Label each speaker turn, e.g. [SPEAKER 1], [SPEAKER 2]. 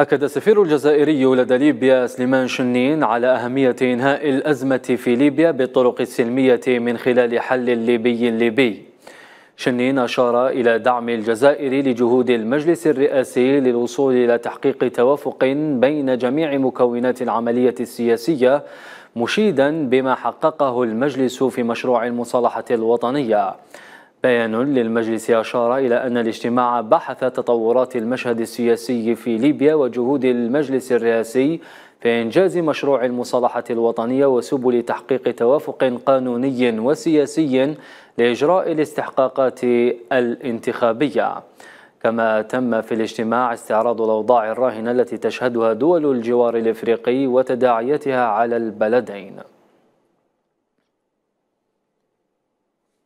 [SPEAKER 1] أكد السفير الجزائري لدى ليبيا سليمان شنين على أهمية إنهاء الأزمة في ليبيا بالطرق السلمية من خلال حل ليبي ليبي شنين أشار إلى دعم الجزائر لجهود المجلس الرئاسي للوصول إلى تحقيق توافق بين جميع مكونات العملية السياسية مشيدا بما حققه المجلس في مشروع المصالحة الوطنية بيان للمجلس أشار إلى أن الاجتماع بحث تطورات المشهد السياسي في ليبيا وجهود المجلس الرئاسي في إنجاز مشروع المصالحة الوطنية وسبل تحقيق توافق قانوني وسياسي لإجراء الاستحقاقات الانتخابية كما تم في الاجتماع استعراض الأوضاع الراهنة التي تشهدها دول الجوار الإفريقي وتداعياتها على البلدين